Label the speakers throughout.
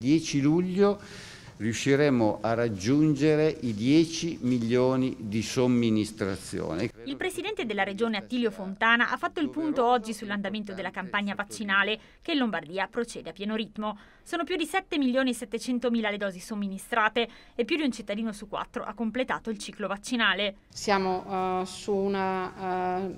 Speaker 1: 10 luglio riusciremo a raggiungere i 10 milioni di somministrazione.
Speaker 2: Il presidente della regione Attilio Fontana ha fatto il punto oggi sull'andamento della campagna vaccinale che in Lombardia procede a pieno ritmo. Sono più di 7 milioni e 700 mila le dosi somministrate e più di un cittadino su quattro ha completato il ciclo vaccinale.
Speaker 3: Siamo uh, su una, uh,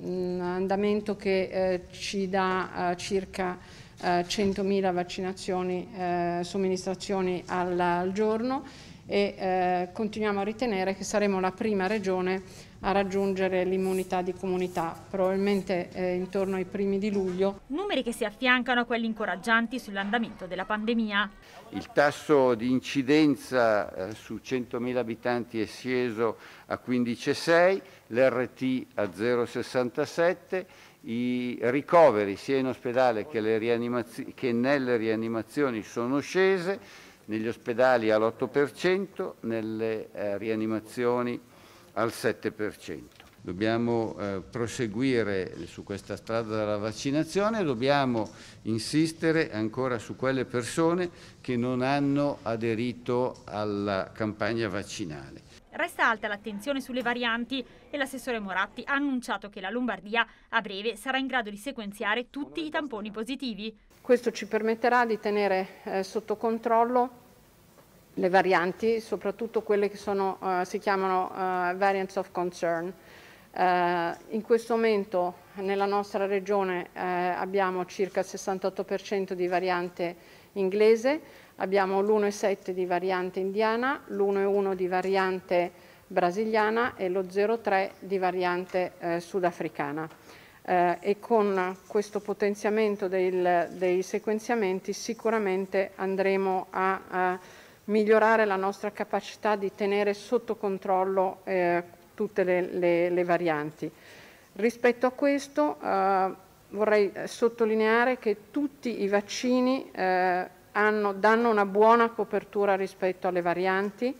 Speaker 3: un andamento che uh, ci dà circa 100.000 eh, vaccinazioni, eh, somministrazioni al, al giorno e eh, continuiamo a ritenere che saremo la prima regione a raggiungere l'immunità di comunità,
Speaker 2: probabilmente eh, intorno ai primi di luglio. Numeri che si affiancano a quelli incoraggianti sull'andamento della pandemia.
Speaker 1: Il tasso di incidenza eh, su 100.000 abitanti è sceso a 15,6, l'RT a 0,67, i ricoveri sia in ospedale che, che nelle rianimazioni sono scese negli ospedali all'8%, nelle eh, rianimazioni al 7%. Dobbiamo eh, proseguire su questa strada della vaccinazione, dobbiamo insistere ancora su quelle persone che non hanno aderito alla campagna vaccinale.
Speaker 2: Resta alta l'attenzione sulle varianti e l'assessore Moratti ha annunciato che la Lombardia a breve sarà in grado di sequenziare tutti i tamponi positivi.
Speaker 3: Questo ci permetterà di tenere eh, sotto controllo le varianti, soprattutto quelle che sono, uh, si chiamano uh, variants of concern. Uh, in questo momento nella nostra regione abbiamo circa il 68% di variante inglese, Abbiamo l'1,7 di variante indiana, l'1,1 di variante brasiliana e lo 0,3 di variante eh, sudafricana. Eh, e con questo potenziamento del, dei sequenziamenti sicuramente andremo a, a, migliorare la nostra capacità di tenere sotto controllo eh, tutte le, le, le, varianti. Rispetto a questo eh, vorrei eh, sottolineare che tutti i vaccini eh,
Speaker 2: hanno, danno una buona copertura rispetto alle varianti.